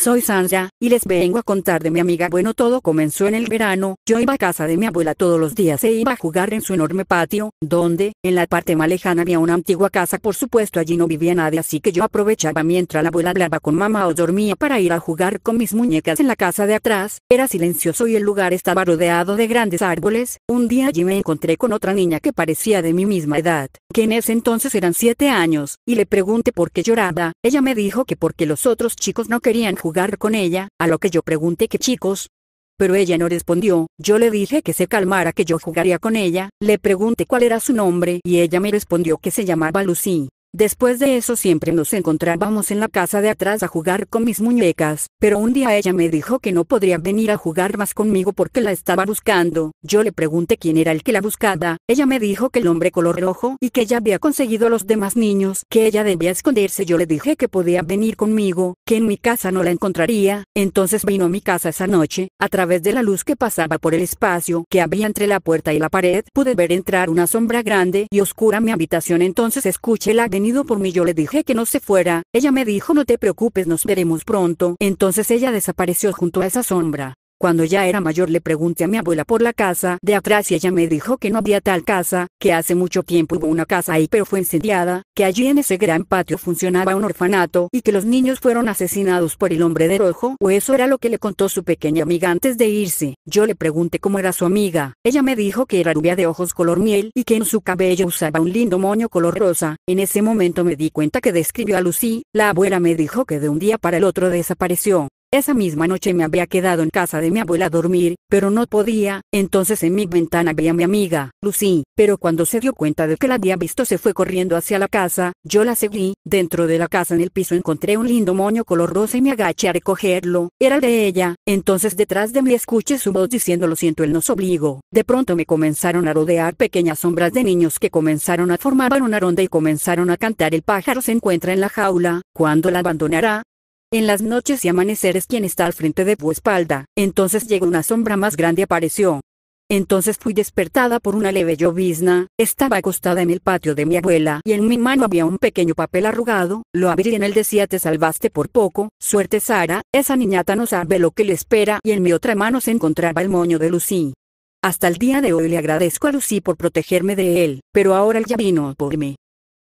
Soy Sansa, y les vengo a contar de mi amiga. Bueno, todo comenzó en el verano, yo iba a casa de mi abuela todos los días e iba a jugar en su enorme patio, donde, en la parte más lejana había una antigua casa, por supuesto allí no vivía nadie, así que yo aprovechaba mientras la abuela hablaba con mamá o dormía para ir a jugar con mis muñecas en la casa de atrás, era silencioso y el lugar estaba rodeado de grandes árboles, un día allí me encontré con otra niña que parecía de mi misma edad, que en ese entonces eran siete años, y le pregunté por qué lloraba, ella me dijo que porque los otros chicos no querían jugar con ella, a lo que yo pregunté que chicos. Pero ella no respondió, yo le dije que se calmara que yo jugaría con ella, le pregunté cuál era su nombre y ella me respondió que se llamaba Lucy. Después de eso siempre nos encontrábamos en la casa de atrás a jugar con mis muñecas, pero un día ella me dijo que no podría venir a jugar más conmigo porque la estaba buscando. Yo le pregunté quién era el que la buscaba, ella me dijo que el hombre color rojo y que ella había conseguido a los demás niños, que ella debía esconderse. Yo le dije que podía venir conmigo, que en mi casa no la encontraría, entonces vino a mi casa esa noche, a través de la luz que pasaba por el espacio que había entre la puerta y la pared, pude ver entrar una sombra grande y oscura a mi habitación entonces escuché la venido por mí. Yo le dije que no se fuera, ella me dijo no te preocupes nos veremos pronto. Entonces ella desapareció junto a esa sombra. Cuando ya era mayor le pregunté a mi abuela por la casa de atrás y ella me dijo que no había tal casa, que hace mucho tiempo hubo una casa ahí pero fue incendiada, que allí en ese gran patio funcionaba un orfanato y que los niños fueron asesinados por el hombre de rojo, o eso era lo que le contó su pequeña amiga antes de irse. Yo le pregunté cómo era su amiga, ella me dijo que era rubia de ojos color miel y que en su cabello usaba un lindo moño color rosa. En ese momento me di cuenta que describió a Lucy, la abuela me dijo que de un día para el otro desapareció. Esa misma noche me había quedado en casa de mi abuela a dormir, pero no podía, entonces en mi ventana veía a mi amiga, Lucy, pero cuando se dio cuenta de que la había visto se fue corriendo hacia la casa, yo la seguí, dentro de la casa en el piso encontré un lindo moño color rosa y me agaché a recogerlo, era de ella, entonces detrás de mí escuché su voz diciendo lo siento él nos obligó, de pronto me comenzaron a rodear pequeñas sombras de niños que comenzaron a formar una ronda y comenzaron a cantar el pájaro se encuentra en la jaula, cuando la abandonará, en las noches y amaneceres quien está al frente de tu espalda, entonces llegó una sombra más grande apareció. Entonces fui despertada por una leve llovizna, estaba acostada en el patio de mi abuela y en mi mano había un pequeño papel arrugado, lo abrí y en él decía te salvaste por poco, suerte Sara, esa niñata no sabe lo que le espera y en mi otra mano se encontraba el moño de Lucy. Hasta el día de hoy le agradezco a Lucy por protegerme de él, pero ahora él ya vino por mí.